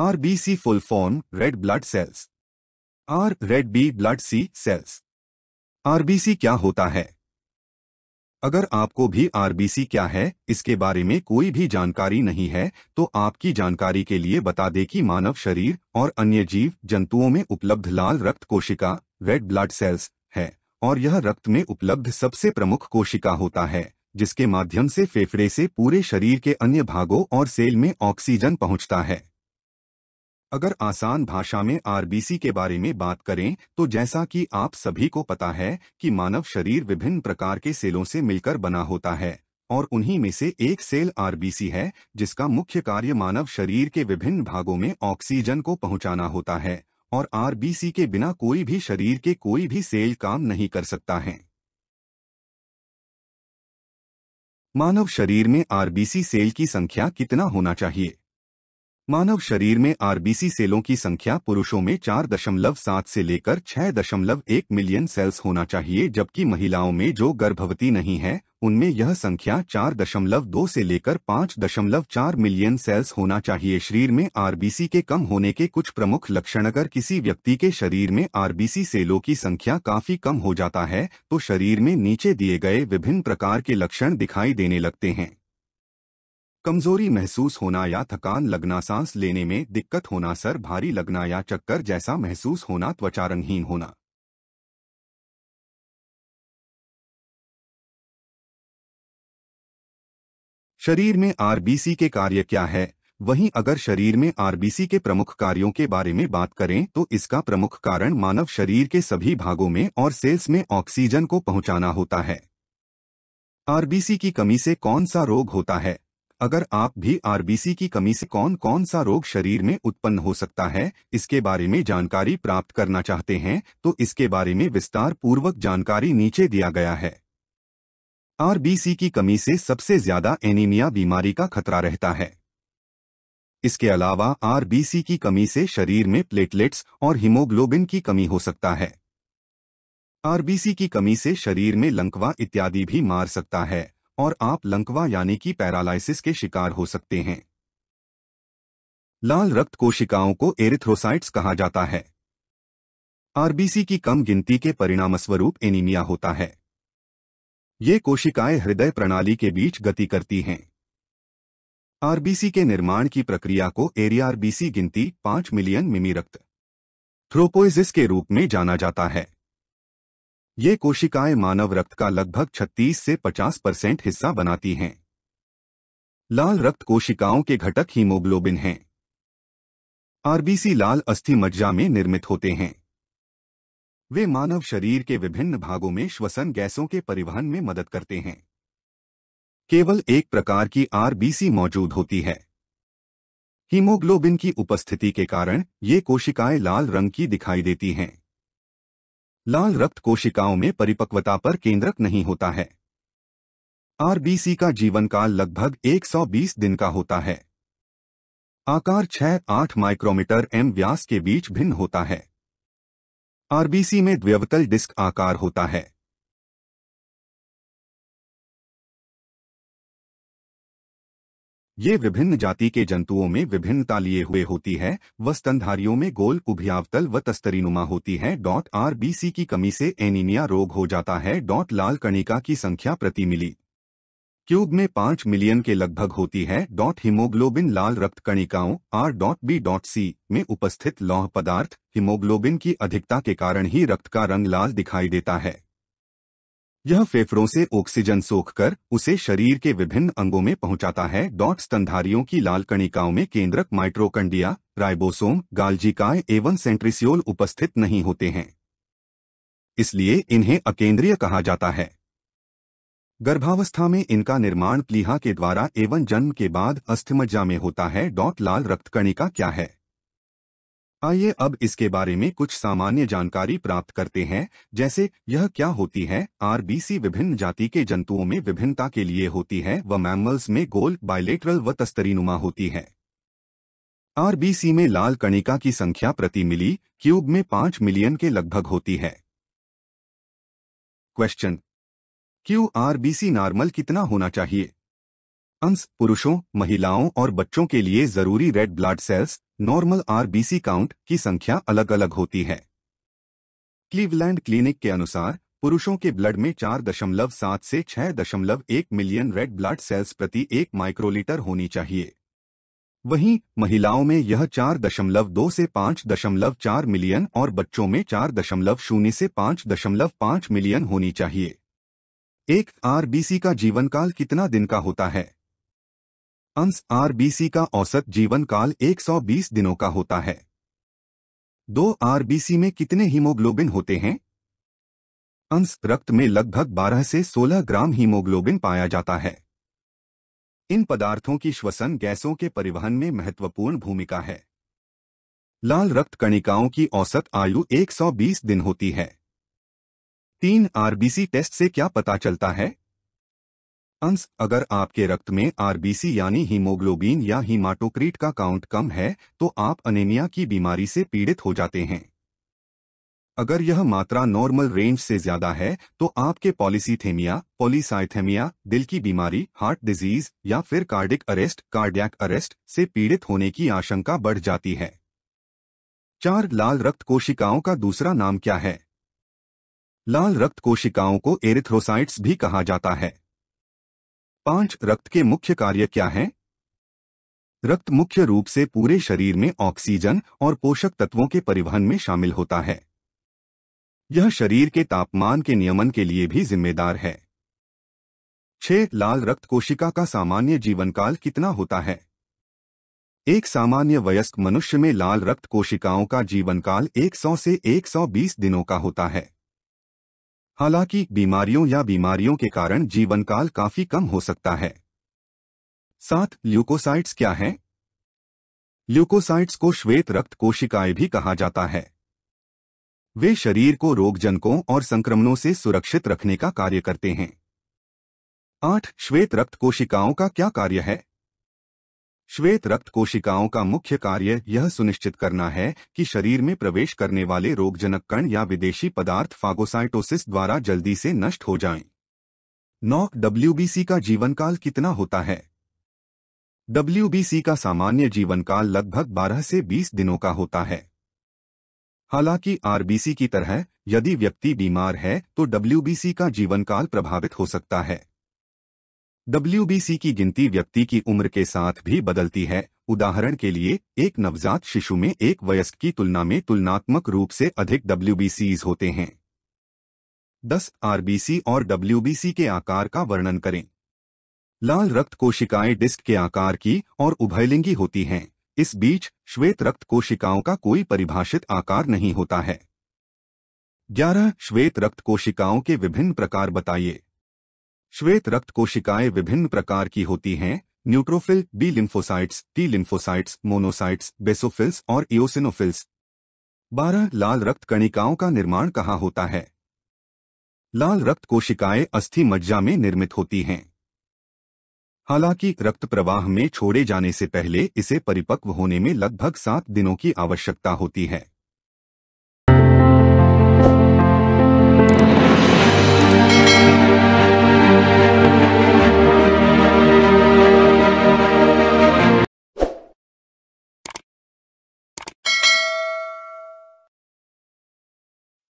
RBC full form red blood cells. R red B blood C cells. RBC क्या होता है अगर आपको भी आरबीसी क्या है इसके बारे में कोई भी जानकारी नहीं है तो आपकी जानकारी के लिए बता दें कि मानव शरीर और अन्य जीव जंतुओं में उपलब्ध लाल रक्त कोशिका रेड ब्लड सेल्स है और यह रक्त में उपलब्ध सबसे प्रमुख कोशिका होता है जिसके माध्यम से फेफड़े से पूरे शरीर के अन्य भागों और सेल में ऑक्सीजन पहुंचता है अगर आसान भाषा में आरबीसी के बारे में बात करें तो जैसा कि आप सभी को पता है कि मानव शरीर विभिन्न प्रकार के सेलों से मिलकर बना होता है और उन्हीं में से एक सेल आरबीसी है जिसका मुख्य कार्य मानव शरीर के विभिन्न भागों में ऑक्सीजन को पहुंचाना होता है और आरबीसी के बिना कोई भी शरीर के कोई भी सेल काम नहीं कर सकता है मानव शरीर में आरबीसी सेल की संख्या कितना होना चाहिए मानव शरीर में आरबीसी सेलों की संख्या पुरुषों में 4.7 से लेकर 6.1 मिलियन सेल्स होना चाहिए जबकि महिलाओं में जो गर्भवती नहीं है उनमें यह संख्या 4.2 से लेकर 5.4 मिलियन सेल्स होना चाहिए शरीर में आरबीसी के कम होने के कुछ प्रमुख लक्षण अगर किसी व्यक्ति के शरीर में आरबीसी सेलों की संख्या काफी कम हो जाता है तो शरीर में नीचे दिए गए विभिन्न प्रकार के लक्षण दिखाई देने लगते हैं कमजोरी महसूस होना या थकान लगना सांस लेने में दिक्कत होना सर भारी लगना या चक्कर जैसा महसूस होना रंगहीन होना शरीर में आरबीसी के कार्य क्या है वहीं अगर शरीर में आरबीसी के प्रमुख कार्यों के बारे में बात करें तो इसका प्रमुख कारण मानव शरीर के सभी भागों में और सेल्स में ऑक्सीजन को पहुंचाना होता है आरबीसी की कमी से कौन सा रोग होता है अगर आप भी आरबीसी की कमी से कौन कौन सा रोग शरीर में उत्पन्न हो सकता है इसके बारे में जानकारी प्राप्त करना चाहते हैं तो इसके बारे में विस्तार पूर्वक जानकारी नीचे दिया गया है आरबीसी की कमी से सबसे ज्यादा एनीमिया बीमारी का खतरा रहता है इसके अलावा आरबीसी की कमी से शरीर में प्लेटलेट्स और हीमोग्लोबिन की कमी हो सकता है आरबीसी की कमी से शरीर में लंकवा इत्यादि भी मार सकता है और आप लंकवा यानी कि पैरालिसिस के शिकार हो सकते हैं लाल रक्त कोशिकाओं को एरिथ्रोसाइट्स कहा जाता है आरबीसी की कम गिनती के परिणामस्वरूप एनीमिया होता है ये कोशिकाएं हृदय प्रणाली के बीच गति करती हैं आरबीसी के निर्माण की प्रक्रिया को आरबीसी गिनती 5 मिलियन मिमी रक्त थ्रोपोइजिस के रूप में जाना जाता है ये कोशिकाएं मानव रक्त का लगभग 36 से 50 परसेंट हिस्सा बनाती हैं लाल रक्त कोशिकाओं के घटक हीमोग्लोबिन हैं आरबीसी लाल अस्थि मज्जा में निर्मित होते हैं वे मानव शरीर के विभिन्न भागों में श्वसन गैसों के परिवहन में मदद करते हैं केवल एक प्रकार की आरबीसी मौजूद होती है हीमोग्लोबिन की उपस्थिति के कारण ये कोशिकाएं लाल रंग की दिखाई देती हैं लाल रक्त कोशिकाओं में परिपक्वता पर केंद्रक नहीं होता है आरबीसी का जीवन काल लगभग 120 दिन का होता है आकार 6-8 माइक्रोमीटर एम व्यास के बीच भिन्न होता है आरबीसी में द्व्यवतल डिस्क आकार होता है ये विभिन्न जाति के जंतुओं में विभिन्नता लिए हुए होती है व स्तनधारियों में गोल कुभियावतल व तस्तरीनुमा होती है डॉट आरबीसी की कमी से एनीमिया रोग हो जाता है डॉट लाल कणिका की संख्या प्रति मिली क्यूब में पाँच मिलियन के लगभग होती है डॉट हिमोग्लोबिन लाल रक्त कणिकाओं R dot B dot C में उपस्थित लौह पदार्थ हिमोग्लोबिन की अधिकता के कारण ही रक्त का रंग लाल दिखाई देता है यह फेफड़ों से ऑक्सीजन सोखकर उसे शरीर के विभिन्न अंगों में पहुंचाता है डॉट स्तनधारियों की लाल कणिकाओं में केंद्रक माइट्रोकंडिया राइबोसोम गालजिकाय एवं सेंट्रिसियोल उपस्थित नहीं होते हैं इसलिए इन्हें अकेंद्रीय कहा जाता है गर्भावस्था में इनका निर्माण प्लीहा के द्वारा एवं जन्म के बाद अस्थमज्जा में होता है डॉट लाल रक्तकणिका क्या है आइए अब इसके बारे में कुछ सामान्य जानकारी प्राप्त करते हैं जैसे यह क्या होती है आरबीसी विभिन्न जाति के जंतुओं में विभिन्नता के लिए होती है व मैमल्स में गोल बायलेटरल व तस्तरी होती है आरबीसी में लाल कणिका की संख्या प्रति मिली क्यूब में पांच मिलियन के लगभग होती है क्वेश्चन क्यू आरबीसी नॉर्मल कितना होना चाहिए अंश पुरुषों महिलाओं और बच्चों के लिए जरूरी red blood cells normal RBC count की संख्या अलग अलग होती है क्लीवलैंड क्लिनिक के अनुसार पुरुषों के ब्लड में चार दशमलव सात से छह दशमलव एक मिलियन रेड ब्लड सेल्स प्रति एक माइक्रोलीटर होनी चाहिए वहीं महिलाओं में यह चार दशमलव दो से पाँच दशमलव चार मिलियन और बच्चों में चार दशमलव शून्य से पाँच दशमलव पाँच मिलियन होनी चाहिए एक आरबीसी का जीवनकाल कितना दिन का होता है अंश आरबीसी का औसत जीवन काल 120 दिनों का होता है दो आरबीसी में कितने हीमोग्लोबिन होते हैं अंश रक्त में लगभग 12 से 16 ग्राम हीमोग्लोबिन पाया जाता है इन पदार्थों की श्वसन गैसों के परिवहन में महत्वपूर्ण भूमिका है लाल रक्त कणिकाओं की औसत आयु 120 दिन होती है तीन आरबीसी टेस्ट से क्या पता चलता है अंश अगर आपके रक्त में आरबीसी यानी हीमोग्लोबिन या हीमाटोक्रीट का काउंट कम है तो आप अनेमिया की बीमारी से पीड़ित हो जाते हैं अगर यह मात्रा नॉर्मल रेंज से ज्यादा है तो आपके पॉलिसीथेमिया पोलिसाइथेमिया दिल की बीमारी हार्ट डिजीज या फिर कार्डिक अरेस्ट कार्डियक अरेस्ट से पीड़ित होने की आशंका बढ़ जाती है चार लाल रक्त कोशिकाओं का दूसरा नाम क्या है लाल रक्त कोशिकाओं को एरिथ्रोसाइट्स भी कहा जाता है पांच रक्त के मुख्य कार्य क्या हैं रक्त मुख्य रूप से पूरे शरीर में ऑक्सीजन और पोषक तत्वों के परिवहन में शामिल होता है यह शरीर के तापमान के नियमन के लिए भी जिम्मेदार है छह लाल रक्त कोशिका का सामान्य जीवनकाल कितना होता है एक सामान्य वयस्क मनुष्य में लाल रक्त कोशिकाओं का जीवनकाल 100 से 120 दिनों का होता है हालांकि बीमारियों या बीमारियों के कारण जीवनकाल काफी कम हो सकता है साथ ल्यूकोसाइट्स क्या हैं? ल्यूकोसाइट्स को श्वेत रक्त कोशिकाएं भी कहा जाता है वे शरीर को रोगजनकों और संक्रमणों से सुरक्षित रखने का कार्य करते हैं आठ श्वेत रक्त कोशिकाओं का क्या कार्य है श्वेत रक्त कोशिकाओं का मुख्य कार्य यह सुनिश्चित करना है कि शरीर में प्रवेश करने वाले रोगजनक कण या विदेशी पदार्थ फागोसाइटोसिस द्वारा जल्दी से नष्ट हो जाएं। नॉक डब्ल्यूबीसी का जीवनकाल कितना होता है डब्ल्यूबीसी का सामान्य जीवनकाल लगभग 12 से 20 दिनों का होता है हालांकि आरबीसी की तरह यदि व्यक्ति बीमार है तो डब्ल्यूबीसी का जीवनकाल प्रभावित हो सकता है डब्ल्यू की गिनती व्यक्ति की उम्र के साथ भी बदलती है उदाहरण के लिए एक नवजात शिशु में एक वयस्क की तुलना में तुलनात्मक रूप से अधिक डब्ल्यू होते हैं 10 आरबीसी और डब्ल्यूबीसी के आकार का वर्णन करें लाल रक्त कोशिकाएं डिस्क के आकार की और उभयलिंगी होती हैं इस बीच श्वेत रक्त कोशिकाओं का कोई परिभाषित आकार नहीं होता है ग्यारह श्वेत रक्त कोशिकाओं के विभिन्न प्रकार बताइए श्वेत रक्त कोशिकाएं विभिन्न प्रकार की होती हैं neutrophil B lymphocytes T lymphocytes monocytes basophils और इओसिनोफिल्स बारह लाल रक्त कणिकाओं का निर्माण कहाँ होता है लाल रक्त कोशिकाएं अस्थि मज्जा में निर्मित होती हैं हालांकि रक्त प्रवाह में छोड़े जाने से पहले इसे परिपक्व होने में लगभग सात दिनों की आवश्यकता होती है